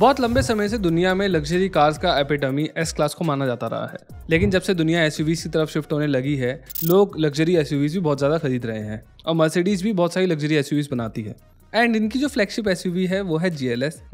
बहुत लंबे समय से दुनिया में लग्जरी कार्स का एपिटमी एस क्लास को माना जाता रहा है लेकिन जब से दुनिया एस की तरफ शिफ्ट होने लगी है लोग लग्जरी एस भी बहुत ज़्यादा खरीद रहे हैं और मर्सिडीज भी बहुत सारी लग्जरी एस बनाती है एंड इनकी जो फ्लैगशिप एस है वो है जी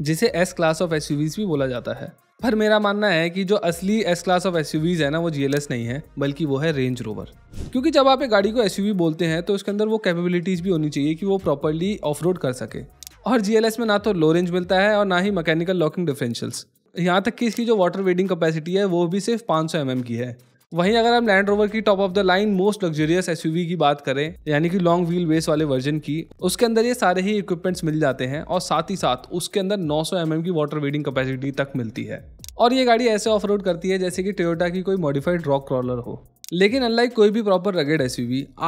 जिसे एस क्लास ऑफ एस भी बोला जाता है पर मेरा मानना है कि जो असली एस क्लास ऑफ एस है ना वो जी नहीं है बल्कि वो है रेंज रोवर क्योंकि जब आप एक गाड़ी को एस बोलते हैं तो उसके अंदर वो कैपेबिलिटीज़ भी होनी चाहिए कि वो प्रॉपरली ऑफ कर सके और जी में ना तो लो रेंज मिलता है और ना ही मैकेनिकल लॉकिंग डिफरेंशियल्स यहाँ तक कि इसकी जो वाटर वेडिंग कैपेसिटी है वो भी सिर्फ 500 सौ mm की है वहीं अगर हम लैंड रोवर की top of the line most luxurious S की बात करें यानी कि लॉन्ग व्हील बेस वाले वर्जन की उसके अंदर ये सारे ही इक्विपमेंट्स मिल जाते हैं और साथ ही साथ उसके अंदर 900 सौ mm की वाटर वेडिंग कैपेसिटी तक मिलती है और ये गाड़ी ऐसे ऑफ रोड करती है जैसे कि टोयोटा की कोई मॉडिफाइड रॉक क्रॉलर हो लेकिन अनलाइक कोई भी प्रॉपर रगेड एस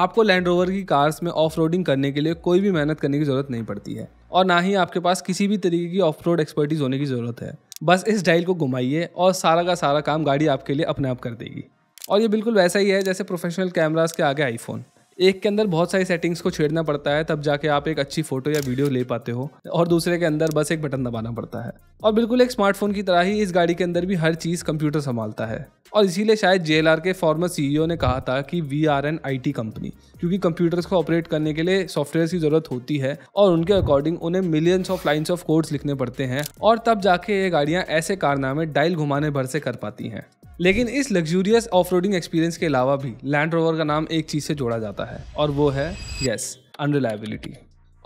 आपको लैंड रोवर की कार्स में ऑफ करने के लिए कोई भी मेहनत करने की जरूरत नहीं पड़ती है और ना ही आपके पास किसी भी तरीके की ऑफ रोड एक्सपर्टीज होने की ज़रूरत है बस इस डाइल को घुमाइए और सारा का सारा काम गाड़ी आपके लिए अपने आप कर देगी और ये बिल्कुल वैसा ही है जैसे प्रोफेशनल कैमराज के आगे आईफोन एक के अंदर बहुत सारी सेटिंग्स को छेड़ना पड़ता है तब जाके आप एक अच्छी फोटो या वीडियो ले पाते हो और दूसरे के अंदर बस एक बटन दबाना पड़ता है और बिल्कुल एक स्मार्टफोन की तरह ही इस गाड़ी के अंदर भी हर चीज़ कंप्यूटर संभालता है और इसीलिए शायद जे के फॉर्मर सीईओ e ने कहा था कि we are an I company क्योंकि कंप्यूटर्स को ऑपरेट करने के लिए सॉफ्टवेयर की ज़रूरत होती है और उनके अकॉर्डिंग उन्हें millions of lines of codes लिखने पड़ते हैं और तब जाके ये गाड़ियाँ ऐसे कारनामे डायल घुमाने भर से कर पाती हैं लेकिन इस लग्जूरियस ऑफ एक्सपीरियंस के अलावा भी लैंड रोवर का नाम एक चीज़ से जोड़ा जाता है और वो है यस अनरिलायबिलिटी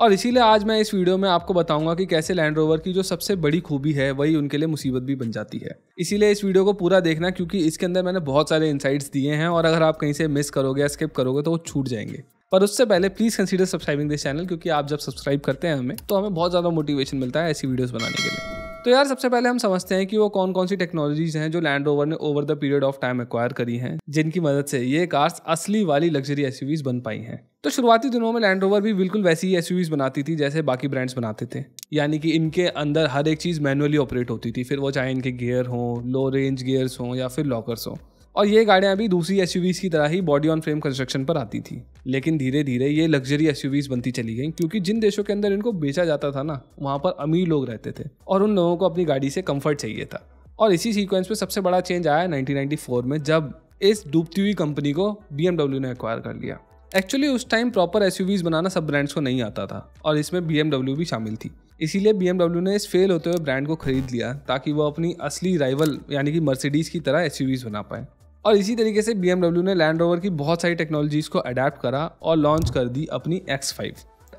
और इसीलिए आज मैं इस वीडियो में आपको बताऊंगा कि कैसे लैंड रोवर की जो सबसे बड़ी खूबी है वही उनके लिए मुसीबत भी बन जाती है इसीलिए इस वीडियो को पूरा देखना क्योंकि इसके अंदर मैंने बहुत सारे इंसाइट्स दिए हैं और अगर आप कहीं से मिस करोगे या स्किप करोगे तो वो छूट जाएंगे पर उससे पहले please consider subscribing this channel क्योंकि आप जब सब्सक्राइब करते हैं हमें तो हमें बहुत ज़्यादा मोटिवेशन मिलता है ऐसी वीडियोज़ बनाने के लिए तो यार सबसे पहले हम समझते हैं कि वो कौन कौन सी टेक्नोलॉजीज हैं जो लैंड रोवर ने over the period of time acquire करी हैं जिनकी मदद से ये कार्स असली वाली लग्जरी एसयूवीज बन पाई हैं तो शुरुआती दिनों में लैंड रोवर भी बिल्कुल वैसी ही एसयूवीज बनाती थी जैसे बाकी ब्रांड्स बनाते थे यानी कि इनके अंदर हर एक चीज़ मैनुअली ऑपरेट होती थी फिर वो चाहे इनके गियर हों लो रेंज गियर्स हों या फिर लॉकर्स हों और ये गाड़ियाँ भी दूसरी एस की तरह ही बॉडी ऑन फ्रेम कंस्ट्रक्शन पर आती थी लेकिन धीरे धीरे ये लग्जरी एस बनती चली गई क्योंकि जिन देशों के अंदर इनको बेचा जाता था ना वहाँ पर अमीर लोग रहते थे और उन लोगों को अपनी गाड़ी से कम्फर्ट चाहिए था और इसी सीक्वेंस में सबसे बड़ा चेंज आया 1994 में जब इस डूबती हुई कंपनी को बी ने एक्वायर कर लिया एक्चुअली उस टाइम प्रॉपर एस बनाना सब ब्रांड्स को नहीं आता था और इसमें बी भी शामिल थी इसीलिए बी ने इस फेल होते हुए ब्रांड को खरीद लिया ताकि वो अपनी असली राइवल यानी कि मर्सिडीज़ की तरह एस बना पाए और इसी तरीके से बी ने लैंड रोवर की बहुत सारी टेक्नोलॉजीज़ को अडेप्ट करा और लॉन्च कर दी अपनी एक्स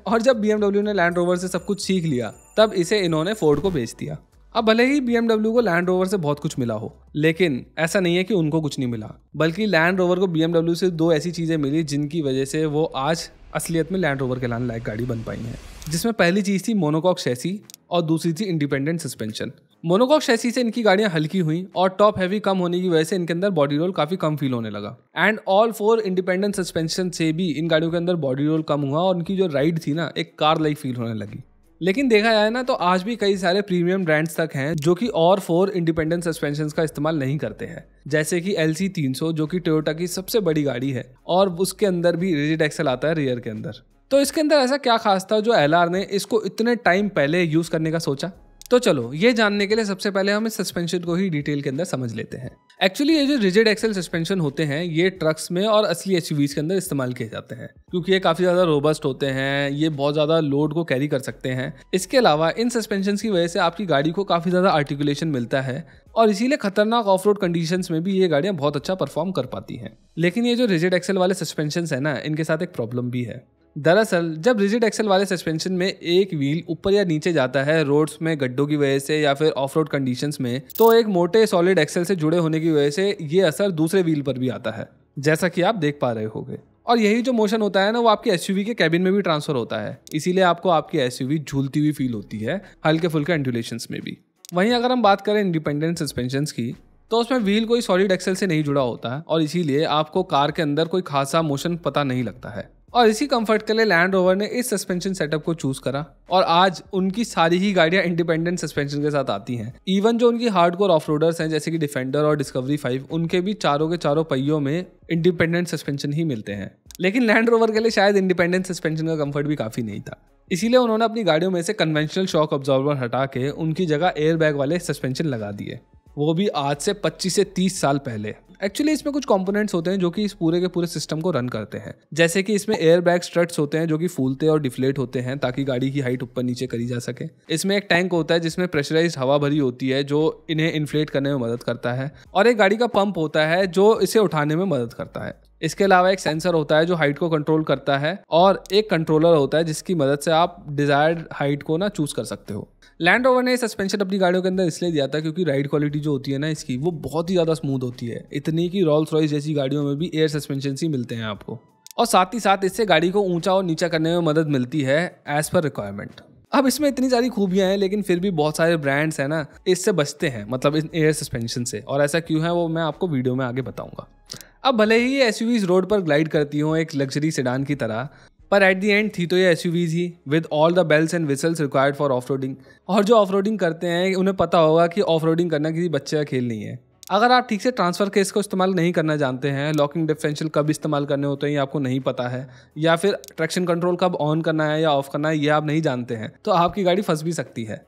और जब बी ने लैंड रोवर से सब कुछ सीख लिया तब इसे इन्होंने फोर्ड को बेच दिया अब भले ही बी को लैंड रोवर से बहुत कुछ मिला हो लेकिन ऐसा नहीं है कि उनको कुछ नहीं मिला बल्कि लैंड रोवर को बी से दो ऐसी चीज़ें मिली जिनकी वजह से वो आज असलियत में लैंड रोवर के लाने लायक गाड़ी बन पाई हैं जिसमें पहली चीज़ थी मोनोकॉक शैसी और दूसरी थी इंडिपेंडेंट सस्पेंशन मोनोकॉक शैसी से इनकी गाड़ियां हल्की हुई और टॉप हैवी कम होने की वजह से इनके अंदर बॉडी रोल काफी कम फील होने लगा and all four independent suspension से भी इन गाड़ियों के अंदर बॉडी रोल कम हुआ और उनकी जो राइड थी ना एक कार लाइक फील होने लगी लेकिन देखा जाए ना तो आज भी कई सारे प्रीमियम ब्रांड्स तक हैं जो कि और फोर इंडिपेंडेंट सस्पेंशन का इस्तेमाल नहीं करते हैं जैसे कि एल सी तीन सौ जो कि टोयोटा की सबसे बड़ी गाड़ी है और उसके अंदर भी रिजिड एक्सल आता है रियर के अंदर तो इसके अंदर ऐसा क्या खास था जो एल ने इसको इतने टाइम पहले यूज़ करने का सोचा तो चलो ये जानने के लिए सबसे पहले हम इस सस्पेंशन को ही डिटेल के अंदर समझ लेते हैं एक्चुअली ये जो रिजिड एक्सेल सस्पेंशन होते हैं ये ट्रक्स में और असली एच के अंदर इस्तेमाल किए जाते हैं क्योंकि ये काफ़ी ज़्यादा रोबस्ट होते हैं ये बहुत ज़्यादा लोड को कैरी कर सकते हैं इसके अलावा इन सस्पेंशन की वजह से आपकी गाड़ी को काफ़ी ज़्यादा आर्टिकुलेशन मिलता है और इसीलिए खतरनाक ऑफ रोड कंडीशन में भी ये गाड़ियाँ बहुत अच्छा परफॉर्म कर पाती हैं लेकिन ये जो रिजिड एक्सेल वाले सस्पेंशन है ना इनके साथ एक प्रॉब्लम भी है दरअसल जब रिजिड एक्सल वाले सस्पेंशन में एक व्हील ऊपर या नीचे जाता है रोड्स में गड्ढों की वजह से या फिर ऑफ रोड कंडीशन में तो एक मोटे सॉलिड एक्सल से जुड़े होने की वजह से ये असर दूसरे व्हील पर भी आता है जैसा कि आप देख पा रहे हो और यही जो मोशन होता है ना वो आपके एस के कैबिन में भी ट्रांसफर होता है इसीलिए आपको आपकी एस झूलती हुई फील होती है हल्के फुल्के एंडुलेशन में भी वहीं अगर हम बात करें इंडिपेंडेंट सस्पेंशन की तो उसमें व्हील कोई सॉलिड एक्सेल से नहीं जुड़ा होता है और इसीलिए आपको कार के अंदर कोई खासा मोशन पता नहीं लगता है और इसी कंफर्ट के लिए लैंड रोवर ने इस सस्पेंशन सेटअप को चूज करा और आज उनकी सारी ही गाड़ियां इंडिपेंडेंट सस्पेंशन के साथ आती हैं इवन जो उनकी हार्ड कोर ऑफ रोडर्स हैं जैसे कि डिफेंडर और डिस्कवरी फाइव उनके भी चारों के चारों पहियों में इंडिपेंडेंट सस्पेंशन ही मिलते हैं लेकिन लैंड रोवर के लिए शायद इंडिपेंडेंट सस्पेंशन का कंफर्ट भी काफ़ी नहीं था इसीलिए उन्होंने अपनी गाड़ियों में से कन्वेंशनल शॉक ऑब्जॉर्वर हटा के उनकी जगह एयरबैग वाले सस्पेंशन लगा दिए वो भी आज से 25 से 30 साल पहले एक्चुअली इसमें कुछ कंपोनेंट्स होते हैं जो कि इस पूरे के पूरे सिस्टम को रन करते हैं जैसे कि इसमें एयर बैग स्ट्रट्स होते हैं जो कि फूलते और डिफ्लेट होते हैं ताकि गाड़ी की हाइट ऊपर नीचे करी जा सके इसमें एक टैंक होता है जिसमें प्रेशराइज हवा भरी होती है जो इन्हें इन्फ्लेट करने में मदद करता है और एक गाड़ी का पंप होता है जो इसे उठाने में मदद करता है इसके अलावा एक सेंसर होता है जो हाइट को कंट्रोल करता है और एक कंट्रोलर होता है जिसकी मदद से आप डिजायर्ड हाइट को ना चूज कर सकते हो लैंड रोवर ने सस्पेंशन अपनी गाड़ियों के अंदर इसलिए दिया था क्योंकि राइड क्वालिटी जो होती है ना इसकी वो बहुत ही ज़्यादा स्मूथ होती है इतनी कि रॉल्स रॉयस जैसी गाड़ियों में भी एयर सस्पेंशन ही मिलते हैं आपको और साथ ही साथ इससे गाड़ी को ऊंचा और नीचा करने में मदद मिलती है एज पर रिक्वायरमेंट अब इसमें इतनी सारी खूबियां हैं लेकिन फिर भी बहुत सारे ब्रांड्स हैं ना इससे बचते हैं मतलब इन एयर सस्पेंशन से और ऐसा क्यों है वो मैं आपको वीडियो में आगे बताऊंगा अब भले ही ये एस रोड पर ग्लाइड करती हों एक लग्जरी सेडान की तरह पर एट दी एंड थी तो ये एस ही with all the bells and whistles required for off और जो ऑफ करते हैं उन्हें पता होगा कि ऑफ करना किसी बच्चे का खेल नहीं है अगर आप ठीक से ट्रांसफ़र केस को इस्तेमाल नहीं करना जानते हैं लॉकिंग डिफरेंशियल कब इस्तेमाल करने होते हैं ये आपको नहीं पता है या फिर ट्रैक्शन कंट्रोल कब ऑन करना है या ऑफ करना है ये आप नहीं जानते हैं तो आपकी गाड़ी फंस भी सकती है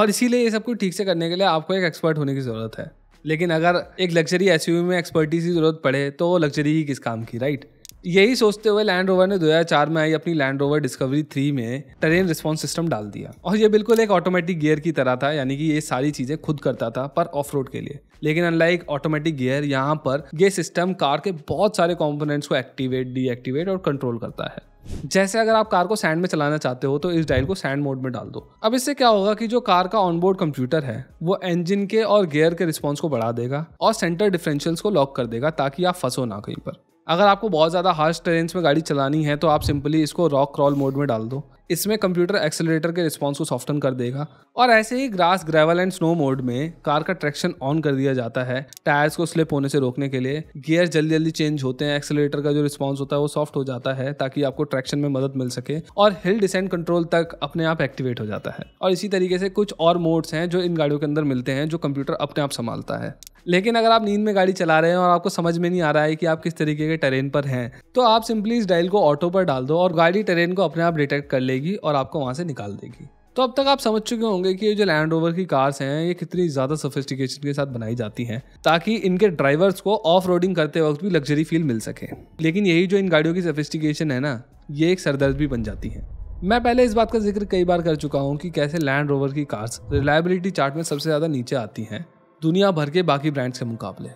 और इसीलिए ये सब कुछ ठीक से करने के लिए आपको एक एक्सपर्ट होने की ज़रूरत है लेकिन अगर एक लग्जरी एस में एक्सपर्टीज की ज़रूरत पड़े तो लग्जरी ही किस काम की राइट यही सोचते हुए लैंड रोवर ने 2004 में आई अपनी लैंड रोवर डिस्कवरी थ्री में ट्रेन रिस्पॉन्स सिस्टम डाल दिया और ये बिल्कुल एक ऑटोमेटिक गियर की तरह था यानी कि ये सारी चीज़ें खुद करता था पर ऑफ रोड के लिए लेकिन अनलाइक ऑटोमेटिक गियर यहाँ पर ये सिस्टम कार के बहुत सारे कॉम्पोनेंट्स को एक्टिवेट डीएक्टिवेट और कंट्रोल करता है जैसे अगर आप कार को सैंड में चलाना चाहते हो तो इस डायल को सैंड मोड में डाल दो अब इससे क्या होगा कि जो कार का ऑनबोर्ड कंप्यूटर है वो इंजन के और गियर के रिस्पॉन्स को बढ़ा देगा और सेंटर डिफरेंशियल्स को लॉक कर देगा ताकि आप फंसो ना कहीं पर अगर आपको बहुत ज़्यादा हार्श टेरेंस में गाड़ी चलानी है तो आप सिंपली इसको रॉक क्रॉल मोड में डाल दो इसमें कंप्यूटर एक्सेलरेटर के रिस्पॉन्स को सॉफ्टन कर देगा और ऐसे ही grass gravel and snow mode में कार का ट्रैक्शन ऑन कर दिया जाता है टायर्स को स्लिप होने से रोकने के लिए गियर जल्दी जल्दी चेंज होते हैं एक्सेलरेटर का जो रिस्पॉन्स होता है वो सॉफ्ट हो जाता है ताकि आपको ट्रैक्शन में मदद मिल सके और हिल डिसेंट कंट्रोल तक अपने आप एक्टिवेट हो जाता है और इसी तरीके से कुछ और मोड्स हैं जो इन गाड़ियों के अंदर मिलते हैं जो कंप्यूटर अपने आप संभालता है लेकिन अगर आप नींद में गाड़ी चला रहे हैं और आपको समझ में नहीं आ रहा है कि आप किस तरीके के ट्रेन पर हैं तो आप सिंपली इस डायल को ऑटो पर डाल दो और गाड़ी ट्रेन को अपने आप डिटेक्ट कर लेगी और आपको वहाँ से निकाल देगी तो अब तक आप समझ चुके होंगे कि ये जो लैंड ओवर की कार्स हैं ये कितनी ज़्यादा सोफिस्टिकेशन के साथ बनाई जाती हैं ताकि इनके ड्राइवर्स को ऑफ रोडिंग करते वक्त भी लग्जरी फील मिल सके लेकिन यही जो इन गाड़ियों की सोफिस्टिकेशन है ना ये एक सरदर्द भी बन जाती है मैं पहले इस बात का जिक्र कई बार कर चुका हूँ कि कैसे लैंड रोवर की कार्स रिलायबिलिटी चार्ट में सबसे ज़्यादा नीचे आती हैं दुनिया भर के बाकी ब्रांड्स के मुकाबले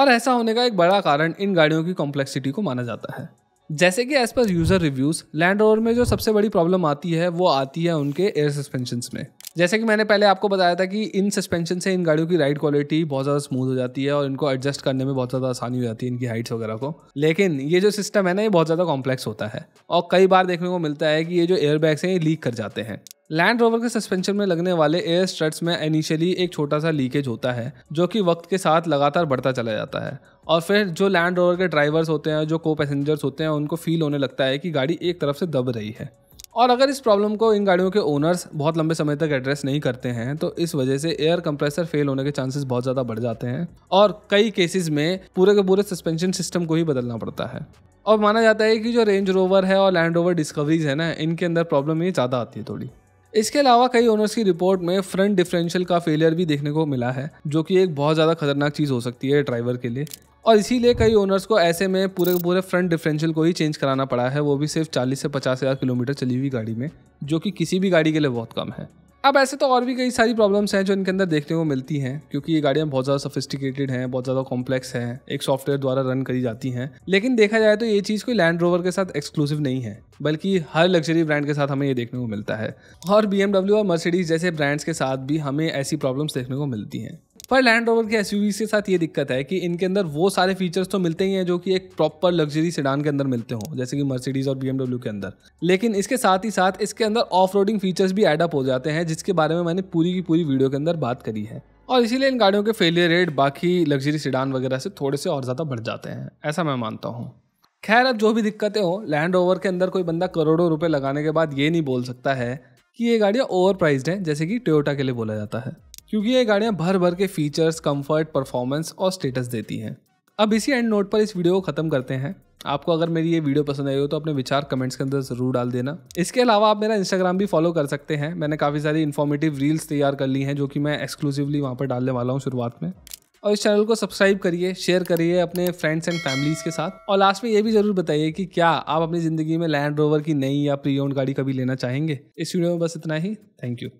और ऐसा होने का एक बड़ा कारण इन गाड़ियों की कॉम्प्लेक्सिटी को माना जाता है जैसे कि as per user reviews land rover में जो सबसे बड़ी प्रॉब्लम आती है वो आती है उनके एयर सस्पेंशन में जैसे कि मैंने पहले आपको बताया था कि इन सस्पेंशन से इन गाड़ियों की राइड क्वालिटी बहुत ज़्यादा स्मूथ हो जाती है और इनको एडजस्ट करने में बहुत ज़्यादा आसानी हो जाती है इनकी हाइट्स वगैरह को लेकिन ये जो सिस्टम है ना ये बहुत ज़्यादा कॉम्प्लेक्स होता है और कई बार देखने को मिलता है कि ये जो एयरबैग्स हैं ये लीक कर जाते हैं लैंड रोवर के सस्पेंशन में लगने वाले एयर स्ट्रट्स में इनिशियली एक छोटा सा लीकेज होता है जो कि वक्त के साथ लगातार बढ़ता चला जाता है और फिर जो लैंड रोवर के ड्राइवर्स होते हैं जो को पैसेंजर्स होते हैं उनको फील होने लगता है कि गाड़ी एक तरफ से दब रही है और अगर इस प्रॉब्लम को इन गाड़ियों के ओनर्स बहुत लंबे समय तक एड्रेस नहीं करते हैं तो इस वजह से एयर कंप्रेसर फेल होने के चांसेस बहुत ज़्यादा बढ़ जाते हैं और कई केसेस में पूरे के पूरे सस्पेंशन सिस्टम को ही बदलना पड़ता है और माना जाता है कि जो रेंज रोवर है और लैंड रोवर डिस्कवरीज है ना इनके अंदर प्रॉब्लम ये ज़्यादा आती है थोड़ी इसके अलावा कई ओनर्स की रिपोर्ट में फ्रंट डिफरेंशियल का फेलियर भी देखने को मिला है जो कि एक बहुत ज़्यादा खतरनाक चीज़ हो सकती है ड्राइवर के लिए और इसीलिए कई ओनर्स को ऐसे में पूरे पूरे फ्रंट डिफरेंशियल को ही चेंज कराना पड़ा है वो भी सिर्फ चालीस से पचास हज़ार किलोमीटर चली हुई गाड़ी में जो कि किसी भी गाड़ी के लिए बहुत कम है अब ऐसे तो और भी कई सारी प्रॉब्लम्स हैं जो इनके अंदर देखने को मिलती हैं क्योंकि ये गाड़ियाँ बहुत ज़्यादा सफिस्टिकेटेड हैं बहुत ज़्यादा कॉम्प्लेक्स हैं एक सॉफ्टवेयर द्वारा रन करी जाती हैं लेकिन देखा जाए तो ये चीज़ कोई लैंड रोवर के साथ एक्सक्लूसिव नहीं है बल्कि हर लग्जरी ब्रांड के साथ हमें ये देखने को मिलता है और बी और मर्सिडीज़ जैसे ब्रांड्स के साथ भी हमें ऐसी प्रॉब्लम्स देखने को मिलती हैं पर लैंड रोवर की एस के साथ ये दिक्कत है कि इनके अंदर वो सारे फीचर्स तो मिलते ही हैं जो कि एक प्रॉपर लग्जरी सेडान के अंदर मिलते हों जैसे कि मर्सिडीज़ और बीएमडब्ल्यू के अंदर लेकिन इसके साथ ही साथ इसके अंदर ऑफ फीचर्स भी एडअप हो जाते हैं जिसके बारे में मैंने पूरी की पूरी वीडियो के अंदर बात करी है और इसीलिए इन गाड़ियों के फेलियर रेट बाकी लग्जरी सेडान वगैरह से थोड़े से और ज़्यादा बढ़ जाते हैं ऐसा मैं मानता हूँ खैर अब जो भी दिक्कतें हो लैंड ओवर के अंदर कोई बंदा करोड़ों रुपए लगाने के बाद ये नहीं बोल सकता है कि ये गाड़ियाँ ओवर प्राइज्ड हैं जैसे कि टोयोटा के लिए बोला जाता है क्योंकि ये गाड़ियाँ भर भर के फीचर्स कंफर्ट परफॉर्मेंस और स्टेटस देती हैं अब इसी एंड नोट पर इस वीडियो को ख़त्म करते हैं आपको अगर मेरी ये वीडियो पसंद आई हो तो अपने विचार कमेंट्स के अंदर ज़रूर डाल देना इसके अलावा आप मेरा इंस्टाग्राम भी फॉलो कर सकते हैं मैंने काफ़ी सारी इन्फॉर्मेटिव रील्स तैयार कर ली हैं जो कि मैं एक्सक्लूसिवली वहाँ पर डालने वाला हूँ शुरुआत में और इस चैनल को सब्सक्राइब करिए शेयर करिए अपने फ्रेंड्स एंड फैमिलीज़ के साथ और लास्ट में ये भी ज़रूर बताइए कि क्या आप अपनी ज़िंदगी में लैंड रोवर की नई या प्री ओन गाड़ी कभी लेना चाहेंगे इस वीडियो में बस इतना ही थैंक यू